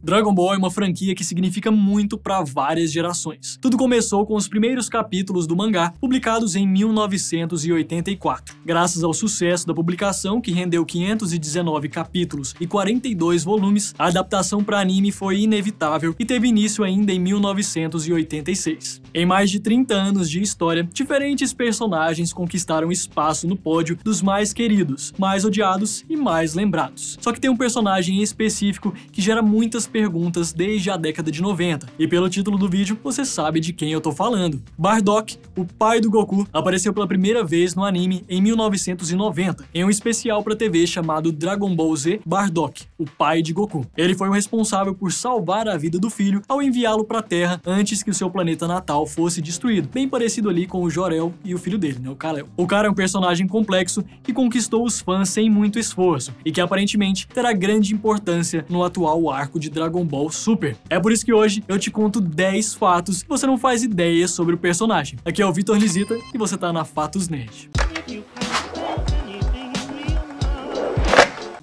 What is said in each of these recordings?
Dragon Ball é uma franquia que significa muito para várias gerações. Tudo começou com os primeiros capítulos do mangá, publicados em 1984. Graças ao sucesso da publicação, que rendeu 519 capítulos e 42 volumes, a adaptação para anime foi inevitável e teve início ainda em 1986. Em mais de 30 anos de história, diferentes personagens conquistaram espaço no pódio dos mais queridos, mais odiados e mais lembrados. Só que tem um personagem em específico que gera muitas perguntas desde a década de 90, e pelo título do vídeo você sabe de quem eu tô falando. Bardock, o pai do Goku, apareceu pela primeira vez no anime em 1990, em um especial para TV chamado Dragon Ball Z Bardock, o pai de Goku. Ele foi o responsável por salvar a vida do filho ao enviá-lo para a Terra antes que o seu planeta natal fosse destruído, bem parecido ali com o Jorel e o filho dele, né, o Kal-El. O cara é um personagem complexo que conquistou os fãs sem muito esforço e que aparentemente terá grande importância no atual arco de Dragon Ball Super. É por isso que hoje eu te conto 10 fatos que você não faz ideia sobre o personagem. Aqui é o Vitor Lisita e você tá na Fatos Nerd.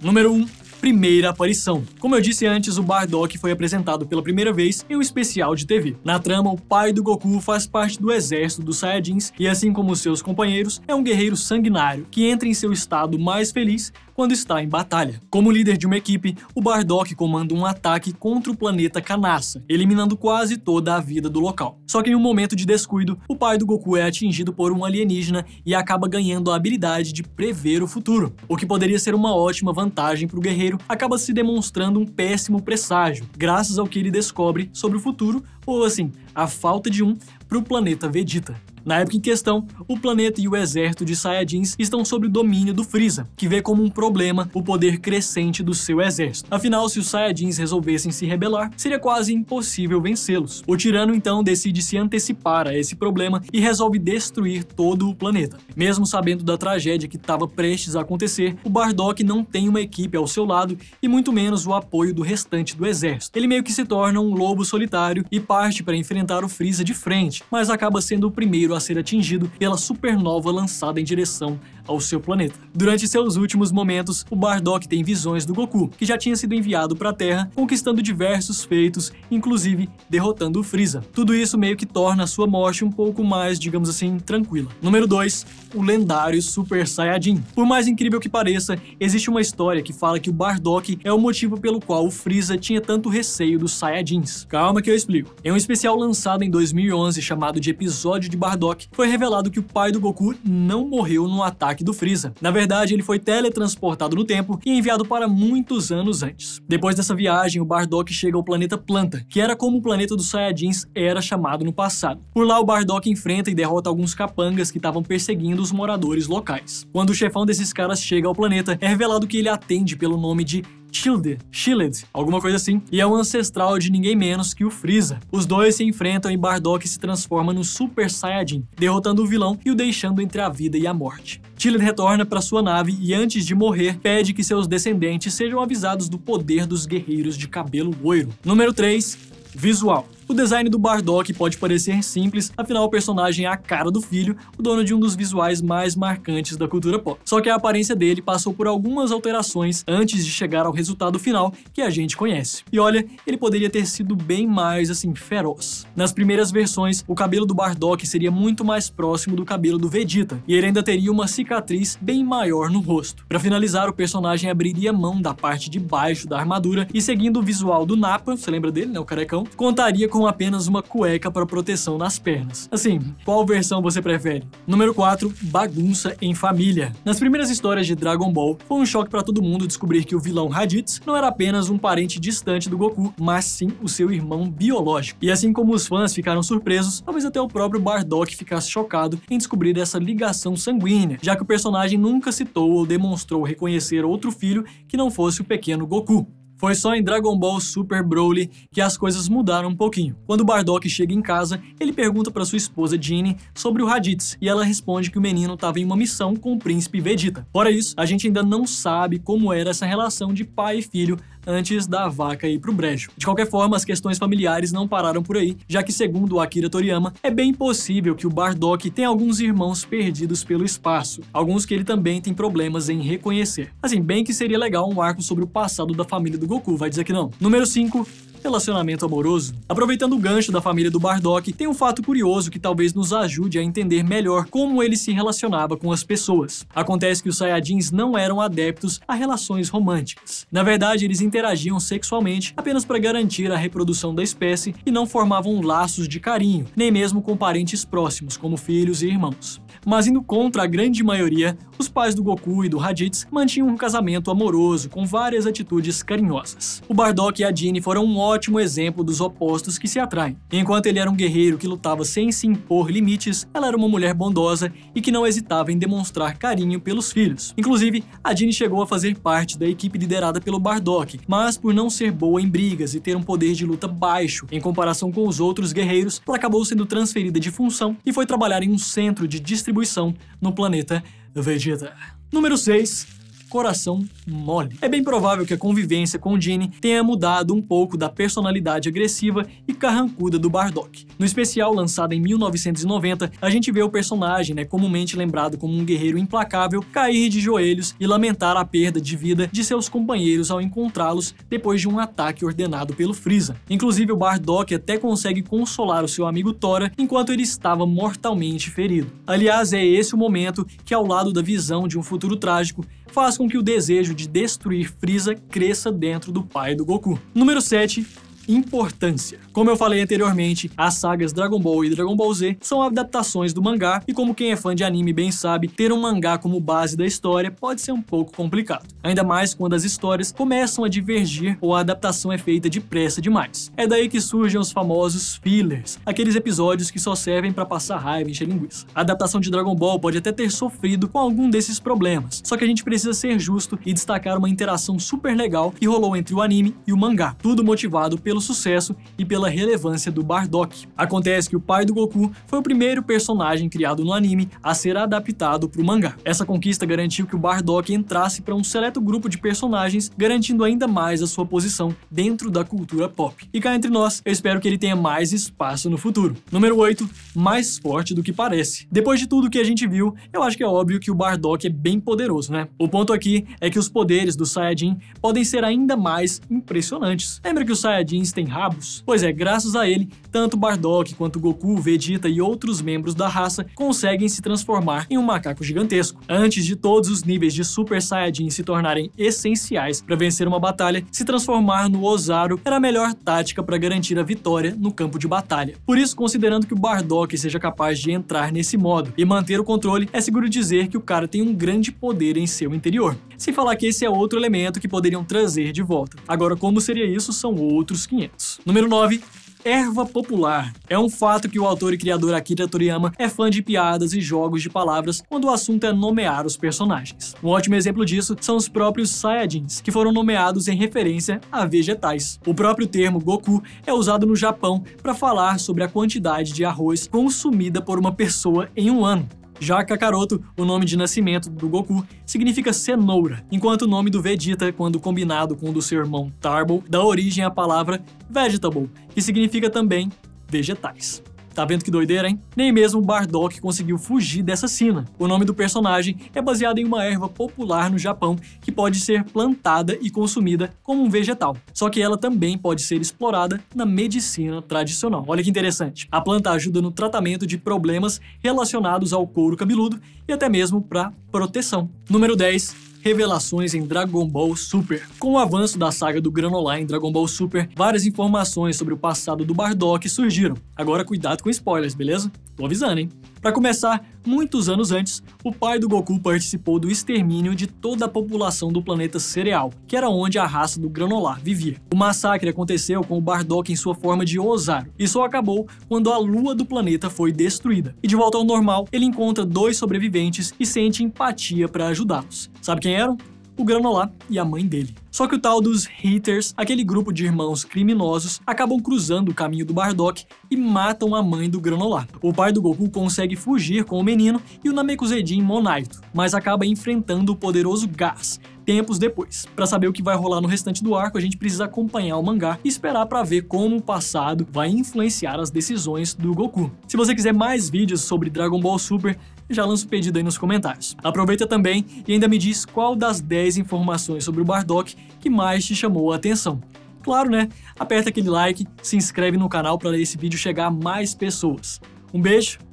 Número 1. Um, primeira aparição. Como eu disse antes, o Bardock foi apresentado pela primeira vez em um especial de TV. Na trama, o pai do Goku faz parte do exército dos Saiyajins e, assim como seus companheiros, é um guerreiro sanguinário que entra em seu estado mais feliz quando está em batalha. Como líder de uma equipe, o Bardock comanda um ataque contra o planeta Kanasa, eliminando quase toda a vida do local. Só que em um momento de descuido, o pai do Goku é atingido por um alienígena e acaba ganhando a habilidade de prever o futuro, o que poderia ser uma ótima vantagem para o guerreiro, acaba se demonstrando um péssimo presságio, graças ao que ele descobre sobre o futuro, ou assim, a falta de um, para o planeta Vegeta. Na época em questão, o planeta e o exército de Saiyajins estão sob o domínio do Freeza, que vê como um problema o poder crescente do seu exército. Afinal, se os Saiyajins resolvessem se rebelar, seria quase impossível vencê-los. O tirano então decide se antecipar a esse problema e resolve destruir todo o planeta. Mesmo sabendo da tragédia que estava prestes a acontecer, o Bardock não tem uma equipe ao seu lado e muito menos o apoio do restante do exército. Ele meio que se torna um lobo solitário e parte para enfrentar o Freeza de frente, mas acaba sendo o primeiro a ser atingido pela supernova lançada em direção ao seu planeta. Durante seus últimos momentos, o Bardock tem visões do Goku, que já tinha sido enviado para a Terra, conquistando diversos feitos, inclusive derrotando o Freeza. Tudo isso meio que torna a sua morte um pouco mais, digamos assim, tranquila. Número 2, o lendário Super Saiyajin. Por mais incrível que pareça, existe uma história que fala que o Bardock é o motivo pelo qual o Freeza tinha tanto receio dos Saiyajins. Calma que eu explico. Em é um especial lançado em 2011 chamado de Episódio de Bardock, foi revelado que o pai do Goku não morreu no ataque do Freeza. Na verdade, ele foi teletransportado no tempo e enviado para muitos anos antes. Depois dessa viagem, o Bardock chega ao planeta Planta, que era como o planeta dos Saiyajins era chamado no passado. Por lá, o Bardock enfrenta e derrota alguns capangas que estavam perseguindo os moradores locais. Quando o chefão desses caras chega ao planeta, é revelado que ele atende pelo nome de Shield, Shielded, alguma coisa assim, e é um ancestral de ninguém menos que o Freeza. Os dois se enfrentam e Bardock se transforma no Super Saiyajin, derrotando o vilão e o deixando entre a vida e a morte. Chile retorna para sua nave e, antes de morrer, pede que seus descendentes sejam avisados do poder dos guerreiros de cabelo loiro. Número 3 Visual o design do Bardock pode parecer simples, afinal o personagem é a cara do filho, o dono de um dos visuais mais marcantes da cultura pop. Só que a aparência dele passou por algumas alterações antes de chegar ao resultado final que a gente conhece. E olha, ele poderia ter sido bem mais assim feroz. Nas primeiras versões, o cabelo do Bardock seria muito mais próximo do cabelo do Vegeta, e ele ainda teria uma cicatriz bem maior no rosto. Para finalizar, o personagem abriria mão da parte de baixo da armadura e seguindo o visual do Napa, você lembra dele, né, o carecão, contaria com apenas uma cueca para proteção nas pernas. Assim, qual versão você prefere? Número 4, bagunça em família. Nas primeiras histórias de Dragon Ball, foi um choque para todo mundo descobrir que o vilão Raditz não era apenas um parente distante do Goku, mas sim o seu irmão biológico. E assim como os fãs ficaram surpresos, talvez até o próprio Bardock ficasse chocado em descobrir essa ligação sanguínea, já que o personagem nunca citou ou demonstrou reconhecer outro filho que não fosse o pequeno Goku. Foi só em Dragon Ball Super Broly que as coisas mudaram um pouquinho. Quando Bardock chega em casa, ele pergunta para sua esposa Jeannie sobre o Raditz e ela responde que o menino estava em uma missão com o príncipe Vegeta. Fora isso, a gente ainda não sabe como era essa relação de pai e filho antes da vaca ir pro brejo. De qualquer forma, as questões familiares não pararam por aí, já que, segundo Akira Toriyama, é bem possível que o Bardock tenha alguns irmãos perdidos pelo espaço, alguns que ele também tem problemas em reconhecer. Assim, bem que seria legal um arco sobre o passado da família do Goku, vai dizer que não. Número 5, relacionamento amoroso. Aproveitando o gancho da família do Bardock, tem um fato curioso que talvez nos ajude a entender melhor como ele se relacionava com as pessoas. Acontece que os Saiyajins não eram adeptos a relações românticas. Na verdade, eles interagiam sexualmente apenas para garantir a reprodução da espécie e não formavam laços de carinho, nem mesmo com parentes próximos, como filhos e irmãos. Mas indo contra a grande maioria, os pais do Goku e do Raditz mantinham um casamento amoroso com várias atitudes carinhosas. O Bardock e a Jeanne foram um ótimo exemplo dos opostos que se atraem. Enquanto ele era um guerreiro que lutava sem se impor limites, ela era uma mulher bondosa e que não hesitava em demonstrar carinho pelos filhos. Inclusive, a Jeanne chegou a fazer parte da equipe liderada pelo Bardock, mas por não ser boa em brigas e ter um poder de luta baixo em comparação com os outros guerreiros, ela acabou sendo transferida de função e foi trabalhar em um centro de distribuição no planeta Vegeta. Número 6 coração mole. É bem provável que a convivência com Ginny tenha mudado um pouco da personalidade agressiva e carrancuda do Bardock. No especial lançado em 1990, a gente vê o personagem, né, comumente lembrado como um guerreiro implacável, cair de joelhos e lamentar a perda de vida de seus companheiros ao encontrá-los depois de um ataque ordenado pelo Freeza. Inclusive, o Bardock até consegue consolar o seu amigo Tora enquanto ele estava mortalmente ferido. Aliás, é esse o momento que, ao lado da visão de um futuro trágico, faz com com que o desejo de destruir Freeza cresça dentro do pai do Goku. Número 7 importância. Como eu falei anteriormente, as sagas Dragon Ball e Dragon Ball Z são adaptações do mangá, e como quem é fã de anime bem sabe, ter um mangá como base da história pode ser um pouco complicado. Ainda mais quando as histórias começam a divergir ou a adaptação é feita depressa demais. É daí que surgem os famosos fillers, aqueles episódios que só servem para passar raiva e encher linguiça. A adaptação de Dragon Ball pode até ter sofrido com algum desses problemas, só que a gente precisa ser justo e destacar uma interação super legal que rolou entre o anime e o mangá, tudo motivado pelo pelo sucesso e pela relevância do Bardock. Acontece que o pai do Goku foi o primeiro personagem criado no anime a ser adaptado para o mangá. Essa conquista garantiu que o Bardock entrasse para um seleto grupo de personagens, garantindo ainda mais a sua posição dentro da cultura pop. E cá entre nós, eu espero que ele tenha mais espaço no futuro. Número 8, mais forte do que parece. Depois de tudo que a gente viu, eu acho que é óbvio que o Bardock é bem poderoso, né? O ponto aqui é que os poderes do Saiyajin podem ser ainda mais impressionantes. Lembra que os Saiyajin Saiyajins têm rabos? Pois é, graças a ele, tanto Bardock quanto Goku, Vegeta e outros membros da raça conseguem se transformar em um macaco gigantesco. Antes de todos os níveis de Super Saiyajin se tornarem essenciais para vencer uma batalha, se transformar no Ozaru era a melhor tática para garantir a vitória no campo de batalha. Por isso, considerando que o Bardock seja capaz de entrar nesse modo e manter o controle, é seguro dizer que o cara tem um grande poder em seu interior sem falar que esse é outro elemento que poderiam trazer de volta. Agora, como seria isso, são outros 500. Número 9, erva popular. É um fato que o autor e criador Akira Toriyama é fã de piadas e jogos de palavras quando o assunto é nomear os personagens. Um ótimo exemplo disso são os próprios Saiyajins, que foram nomeados em referência a vegetais. O próprio termo Goku é usado no Japão para falar sobre a quantidade de arroz consumida por uma pessoa em um ano. Já Kakaroto, o nome de nascimento do Goku, significa cenoura, enquanto o nome do Vegeta, quando combinado com o do seu irmão Tarble, dá origem à palavra vegetable, que significa também vegetais. Tá vendo que doideira, hein? Nem mesmo Bardock conseguiu fugir dessa sina. O nome do personagem é baseado em uma erva popular no Japão que pode ser plantada e consumida como um vegetal. Só que ela também pode ser explorada na medicina tradicional. Olha que interessante. A planta ajuda no tratamento de problemas relacionados ao couro cabeludo e até mesmo para proteção. Número 10 revelações em Dragon Ball Super. Com o avanço da saga do Granola em Dragon Ball Super, várias informações sobre o passado do Bardock surgiram. Agora cuidado com spoilers, beleza? Tô avisando, hein? Para começar, Muitos anos antes, o pai do Goku participou do extermínio de toda a população do planeta Cereal, que era onde a raça do Granolar vivia. O massacre aconteceu com o Bardock em sua forma de Ozaru, e só acabou quando a lua do planeta foi destruída. E de volta ao normal, ele encontra dois sobreviventes e sente empatia para ajudá-los. Sabe quem eram? O Granolar e a mãe dele. Só que o tal dos Haters, aquele grupo de irmãos criminosos, acabam cruzando o caminho do Bardock e matam a mãe do Granolar. O pai do Goku consegue fugir com o menino e o Namekusei Monaito, mas acaba enfrentando o poderoso Gas, tempos depois. Para saber o que vai rolar no restante do arco, a gente precisa acompanhar o mangá e esperar para ver como o passado vai influenciar as decisões do Goku. Se você quiser mais vídeos sobre Dragon Ball Super, já lança o pedido aí nos comentários. Aproveita também e ainda me diz qual das 10 informações sobre o Bardock que mais te chamou a atenção. Claro, né? Aperta aquele like, se inscreve no canal para esse vídeo chegar a mais pessoas. Um beijo